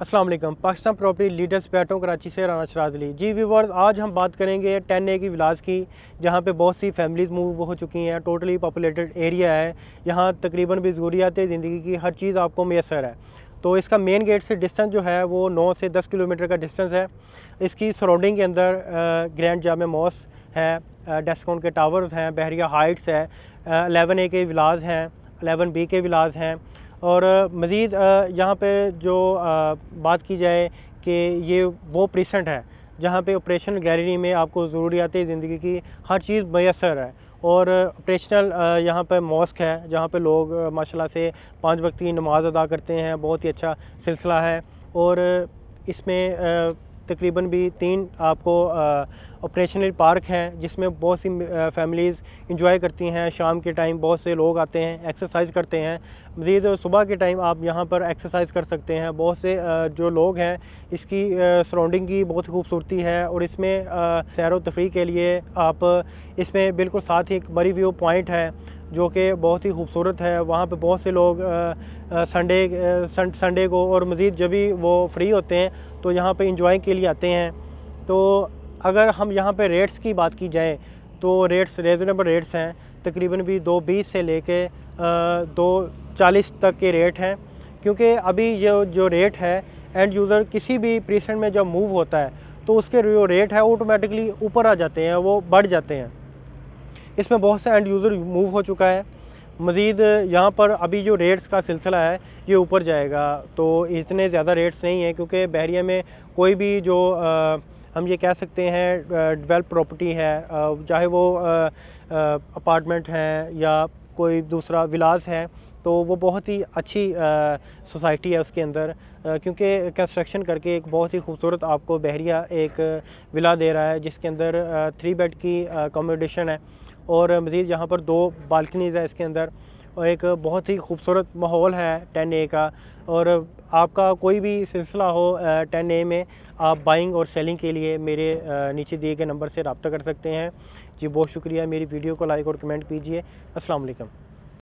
Aslam Pakistan property leaders बैठो कराची से Rana Sharaz Ali ji viewers आज हम बात करेंगे टेन ए की विलास की जहाँ पे बहुत सी फैमिलीज़ मूव हो चुकी हैं टोटली पॉपुलेटेड एरिया है यहाँ तकरीबन भी ज़रूरियात ज़िंदगी की हर चीज़ आपको मैसर है तो इसका मेन गेट से डिस्टेंस जो है वो नौ से दस किलोमीटर का डिस्टेंस है इसकी सराउंडिंग के अंदर ग्रैंड जाम मॉस है डेस्कोन के टावर्स हैं बहरिया हाइट्स है एलेवन ए के विलाज हैं अलेवन बी के विलाज हैं और मज़ीद यहाँ पे जो बात की जाए कि ये वो प्रीसेंट है जहाँ पे ऑपरेशन गैलरी में आपको ज़रूरियात ज़िंदगी की हर चीज़ मैसर है और ऑपरेशनल यहाँ पर मॉस्क है जहाँ पे लोग माशाल्लाह से पांच वक्त की नमाज़ अदा करते हैं बहुत ही अच्छा सिलसिला है और इसमें तकरीबन भी तीन आपको ऑपरेशनल पार्क हैं जिसमें बहुत सी फैमिलीज़ इंजॉय करती हैं शाम के टाइम बहुत से लोग आते हैं एक्सरसाइज करते हैं मज़ीद तो सुबह के टाइम आप यहाँ पर एक्सरसाइज कर सकते हैं बहुत से जो लोग हैं इसकी सराउंडिंग की बहुत खूबसूरती है और इसमें सैर व तफरी के लिए आप इसमें बिल्कुल साथ ही एक मरी व्यू पॉइंट है जो कि बहुत ही खूबसूरत है वहाँ पे बहुत से लोग संडे संडे को और मज़ीद जब भी वो फ्री होते हैं तो यहाँ पे इंजॉय के लिए आते हैं तो अगर हम यहाँ पे रेट्स की बात की जाए तो रेट्स रेजनेबल रेट्स हैं तकरीबन भी दो बीस से ले कर दो चालीस तक के रेट हैं क्योंकि अभी जो जो रेट है एंड यूज़र किसी भी प्रीसेंट में जब मूव होता है तो उसके जो रेट है ऑटोमेटिकली ऊपर आ जाते हैं वो बढ़ जाते हैं इसमें बहुत से एंड यूज़र मूव हो चुका है मज़ीद यहाँ पर अभी जो रेट्स का सिलसिला है ये ऊपर जाएगा तो इतने ज़्यादा रेट्स नहीं है क्योंकि बहरिया में कोई भी जो आ, हम ये कह सकते हैं डेवलप प्रॉपर्टी है चाहे वो अपार्टमेंट हैं या कोई दूसरा विलास है तो वो बहुत ही अच्छी सोसाइटी है उसके अंदर क्योंकि कंस्ट्रक्शन करके एक बहुत ही खूबसूरत आपको बहरिया एक विला दे रहा है जिसके अंदर थ्री बेड की अकोमोडेशन है और मज़ीद यहाँ पर दो बालकनीज़ है इसके अंदर और एक बहुत ही खूबसूरत माहौल है टेन ए का और आपका कोई भी सिलसिला हो टेन ए में आप बाइंग और सेलिंग के लिए मेरे नीचे दिए गए नंबर से रबता कर सकते हैं जी बहुत शुक्रिया मेरी वीडियो को लाइक और कमेंट कीजिए अस्सलाम वालेकुम